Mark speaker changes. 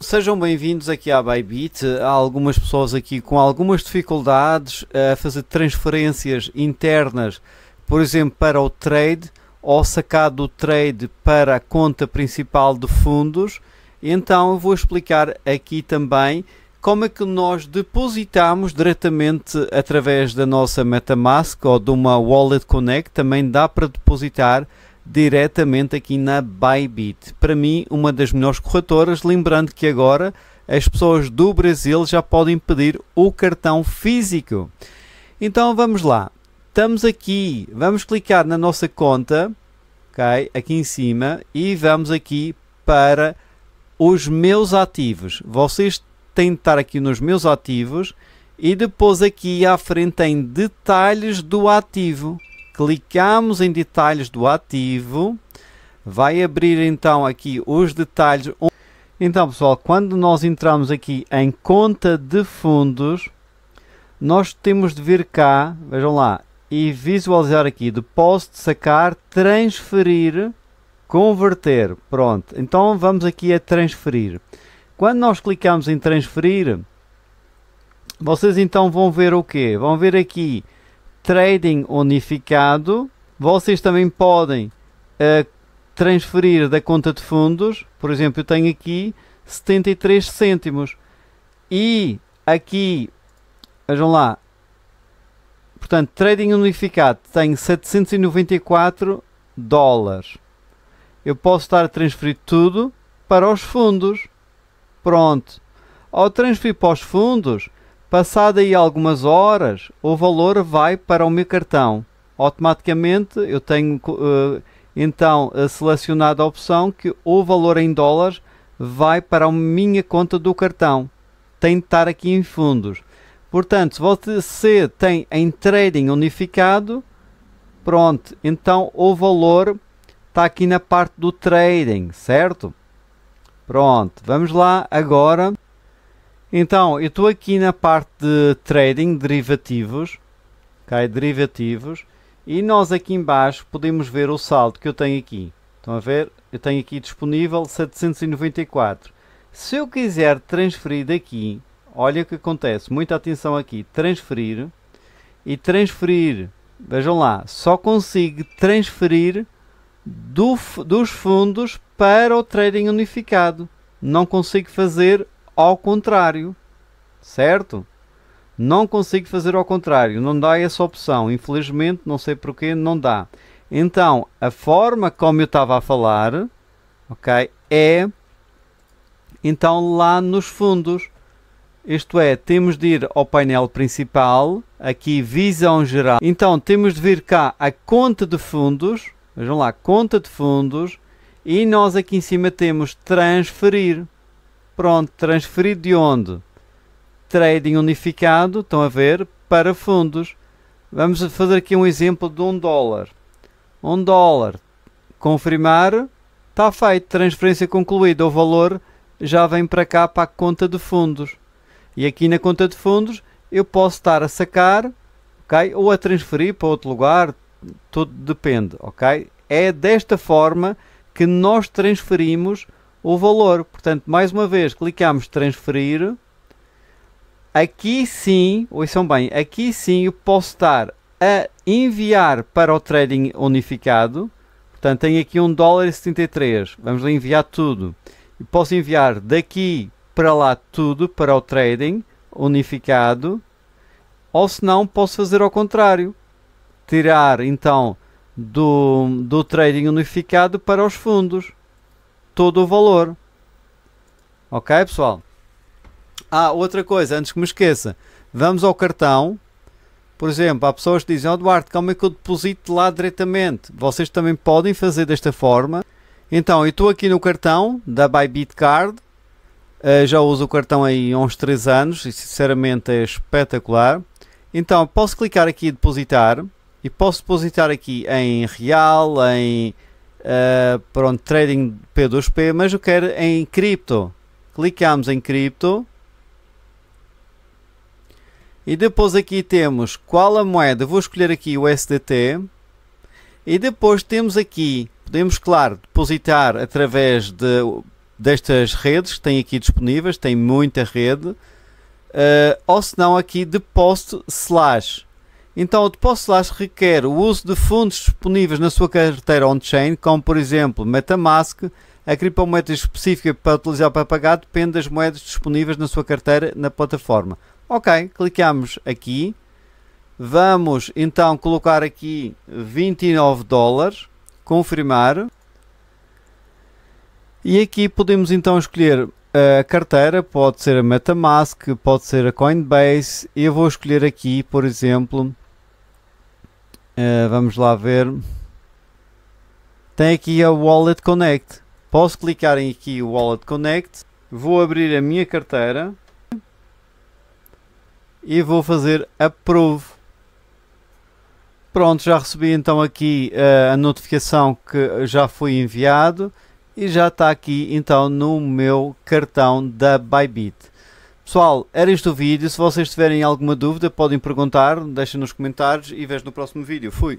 Speaker 1: Sejam bem-vindos aqui à Bybit. Há algumas pessoas aqui com algumas dificuldades a fazer transferências internas, por exemplo, para o trade ou sacar do trade para a conta principal de fundos. Então eu vou explicar aqui também como é que nós depositamos diretamente através da nossa MetaMask ou de uma Wallet Connect. Também dá para depositar diretamente aqui na Bybit. Para mim, uma das melhores corretoras, lembrando que agora as pessoas do Brasil já podem pedir o cartão físico. Então vamos lá. Estamos aqui, vamos clicar na nossa conta, OK? Aqui em cima e vamos aqui para os meus ativos. Vocês têm de estar aqui nos meus ativos e depois aqui à frente tem detalhes do ativo. Clicamos em detalhes do ativo. Vai abrir então aqui os detalhes. Então pessoal, quando nós entramos aqui em conta de fundos, nós temos de vir cá, vejam lá, e visualizar aqui, depósito, sacar, transferir, converter. Pronto, então vamos aqui a transferir. Quando nós clicamos em transferir, vocês então vão ver o quê? Vão ver aqui trading unificado, vocês também podem uh, transferir da conta de fundos, por exemplo, eu tenho aqui 73 cêntimos e aqui, vejam lá, portanto, trading unificado tem 794 dólares. Eu posso estar a transferir tudo para os fundos. Pronto. Ao transferir para os fundos, Passado aí algumas horas, o valor vai para o meu cartão. Automaticamente eu tenho uh, então eh, selecionado a opção que o valor em dólares vai para a minha conta do cartão. Tem de estar aqui em fundos. Portanto, se você tem em trading unificado, pronto, então o valor está aqui na parte do trading, certo? Pronto, vamos lá agora então, eu estou aqui na parte de trading, derivativos, ok, derivativos, e nós aqui embaixo podemos ver o saldo que eu tenho aqui. Estão a ver? Eu tenho aqui disponível 794. Se eu quiser transferir daqui, olha o que acontece, muita atenção aqui, transferir, e transferir, vejam lá, só consigo transferir do, dos fundos para o trading unificado. Não consigo fazer ao contrário, certo? Não consigo fazer ao contrário, não dá essa opção. Infelizmente, não sei porquê, não dá. Então, a forma como eu estava a falar, ok, é então lá nos fundos. Isto é, temos de ir ao painel principal, aqui visão geral. Então, temos de vir cá a conta de fundos, vejam lá, conta de fundos, e nós aqui em cima temos transferir. Pronto, transferir de onde? Trading unificado, estão a ver, para fundos. Vamos fazer aqui um exemplo de um dólar. Um dólar. Confirmar. Está feito. Transferência concluída. O valor já vem para cá para a conta de fundos. E aqui na conta de fundos eu posso estar a sacar, ok? Ou a transferir para outro lugar. Tudo depende, ok? É desta forma que nós transferimos o valor. Portanto, mais uma vez, clicamos transferir. Aqui sim, ouçam bem, aqui sim eu posso estar a enviar para o trading unificado. Portanto, tenho aqui um dólar e 73. Vamos enviar tudo. E posso enviar daqui para lá tudo para o trading unificado. Ou se não, posso fazer ao contrário. Tirar então do, do trading unificado para os fundos todo o valor. Ok, pessoal? Ah, outra coisa, antes que me esqueça. Vamos ao cartão. Por exemplo, há pessoas que dizem, oh Duarte, como é que eu deposito lá diretamente? Vocês também podem fazer desta forma. Então, eu estou aqui no cartão da Bybit Card. Uh, eh, já uso o cartão aí há uns 3 anos e sinceramente é espetacular. Então, posso clicar aqui em depositar e posso depositar aqui em real, em uh, eh, pronto, trading P2P, mas eu quero em cripto. Clicamos em cripto. E depois aqui temos qual a moeda, vou escolher aqui o SDT. E depois temos aqui, podemos claro, depositar através de, destas redes que tem aqui disponíveis, tem muita rede. Uh, ou se não aqui depósito slash então, o depósito LASH requer o uso de fundos disponíveis na sua carteira on-chain, como por exemplo Metamask. A criptomoeda específica para utilizar para pagar depende das moedas disponíveis na sua carteira na plataforma. Ok, clicamos aqui. Vamos então colocar aqui 29 dólares, confirmar. E aqui podemos então escolher a carteira, pode ser a Metamask, pode ser a Coinbase. Eu vou escolher aqui, por exemplo, Uh, vamos lá ver. Tem aqui a Wallet Connect. Posso clicar em aqui o Wallet Connect. Vou abrir a minha carteira. E vou fazer Approve. Pronto, já recebi então aqui uh, a notificação que já foi enviado. E já está aqui então no meu cartão da Bybit. Pessoal, era este o vídeo. Se vocês tiverem alguma dúvida, podem perguntar, deixem nos comentários e vejo no próximo vídeo. Fui!